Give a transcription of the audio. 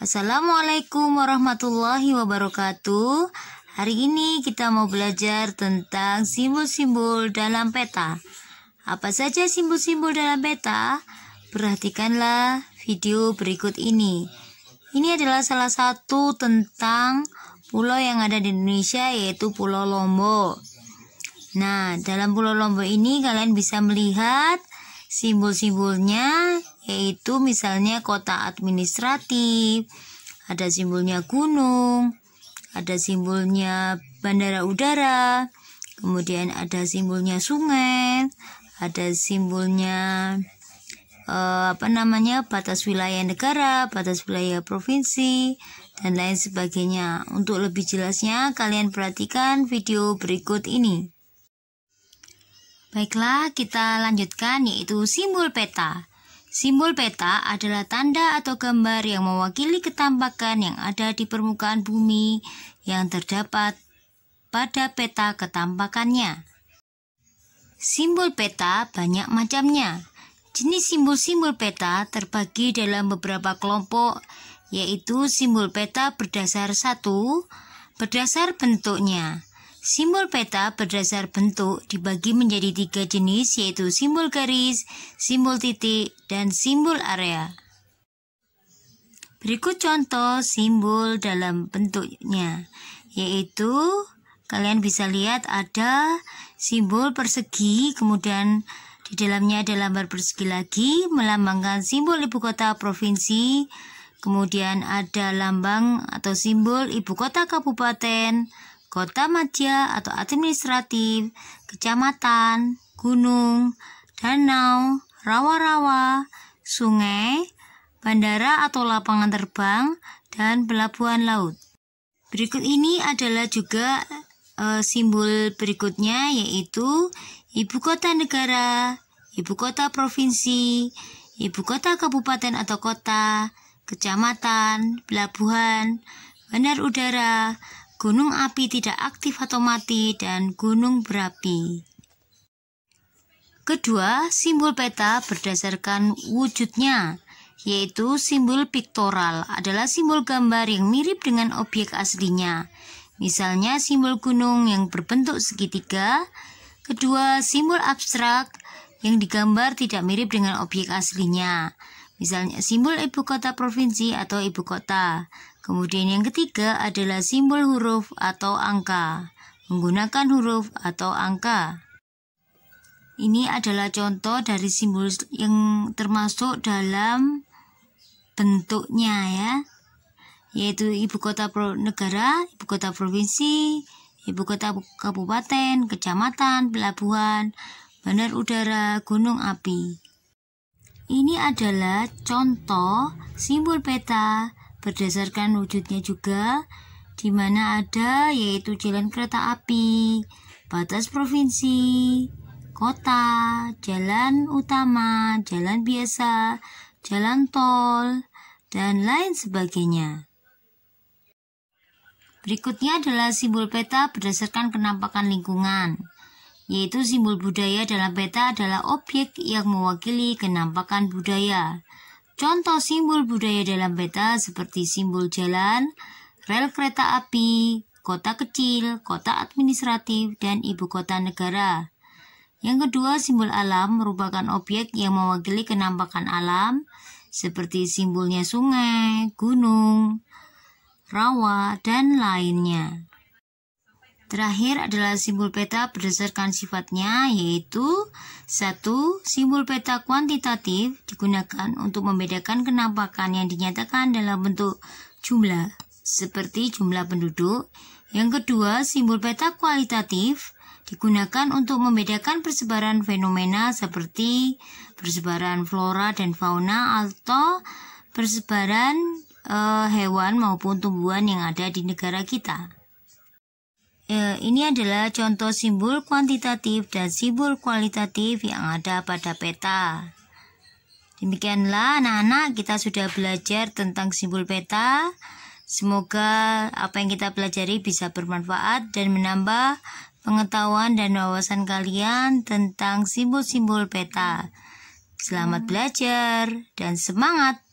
Assalamualaikum warahmatullahi wabarakatuh. Hari ini kita mau belajar tentang simbol-simbol dalam peta. Apa saja simbol-simbol dalam peta? Perhatikanlah video berikut ini. Ini adalah salah satu tentang pulau yang ada di Indonesia yaitu Pulau Lombok. Nah, dalam Pulau Lombok ini kalian bisa melihat simbol-simbolnya yaitu misalnya kota administratif, ada simbolnya gunung, ada simbolnya bandara udara, kemudian ada simbolnya sungai, ada simbolnya eh, apa namanya batas wilayah negara, batas wilayah provinsi dan lain sebagainya. Untuk lebih jelasnya kalian perhatikan video berikut ini. Baiklah, kita lanjutkan yaitu simbol peta. Simbol peta adalah tanda atau gambar yang mewakili ketampakan yang ada di permukaan bumi yang terdapat pada peta ketampakannya. Simbol peta banyak macamnya. Jenis simbol-simbol peta terbagi dalam beberapa kelompok, yaitu simbol peta berdasar satu, berdasar bentuknya, Simbol peta berdasar bentuk dibagi menjadi tiga jenis yaitu simbol garis, simbol titik, dan simbol area. Berikut contoh simbol dalam bentuknya, yaitu kalian bisa lihat ada simbol persegi, kemudian di dalamnya ada lambar persegi lagi, melambangkan simbol ibu kota provinsi, kemudian ada lambang atau simbol ibu kota kabupaten, kota madya atau administratif, kecamatan, gunung, danau, rawa-rawa, sungai, bandara atau lapangan terbang, dan pelabuhan laut. Berikut ini adalah juga e, simbol berikutnya yaitu ibu kota negara, ibu kota provinsi, ibu kota kabupaten atau kota, kecamatan, pelabuhan, bandar udara, gunung api tidak aktif atau mati, dan gunung berapi. Kedua, simbol peta berdasarkan wujudnya, yaitu simbol piktoral adalah simbol gambar yang mirip dengan objek aslinya. Misalnya simbol gunung yang berbentuk segitiga, kedua simbol abstrak yang digambar tidak mirip dengan objek aslinya. Misalnya simbol ibu kota provinsi atau ibu kota. Kemudian yang ketiga adalah simbol huruf atau angka, menggunakan huruf atau angka. Ini adalah contoh dari simbol yang termasuk dalam bentuknya ya, yaitu ibu kota negara, ibu kota provinsi, ibu kota kabupaten, kecamatan, pelabuhan, bandar udara, gunung api. Ini adalah contoh simbol peta berdasarkan wujudnya juga di mana ada yaitu jalan kereta api, batas provinsi, kota, jalan utama, jalan biasa, jalan tol, dan lain sebagainya. Berikutnya adalah simbol peta berdasarkan kenampakan lingkungan yaitu simbol budaya dalam peta adalah objek yang mewakili kenampakan budaya. Contoh simbol budaya dalam peta seperti simbol jalan, rel kereta api, kota kecil, kota administratif, dan ibu kota negara. Yang kedua, simbol alam merupakan objek yang mewakili kenampakan alam, seperti simbolnya sungai, gunung, rawa, dan lainnya. Terakhir adalah simbol peta berdasarkan sifatnya yaitu satu Simbol peta kuantitatif digunakan untuk membedakan kenampakan yang dinyatakan dalam bentuk jumlah seperti jumlah penduduk. Yang kedua, simbol peta kualitatif digunakan untuk membedakan persebaran fenomena seperti persebaran flora dan fauna atau persebaran e, hewan maupun tumbuhan yang ada di negara kita. Ya, ini adalah contoh simbol kuantitatif dan simbol kualitatif yang ada pada peta. Demikianlah anak-anak kita sudah belajar tentang simbol peta. Semoga apa yang kita pelajari bisa bermanfaat dan menambah pengetahuan dan wawasan kalian tentang simbol-simbol peta. Selamat belajar dan semangat!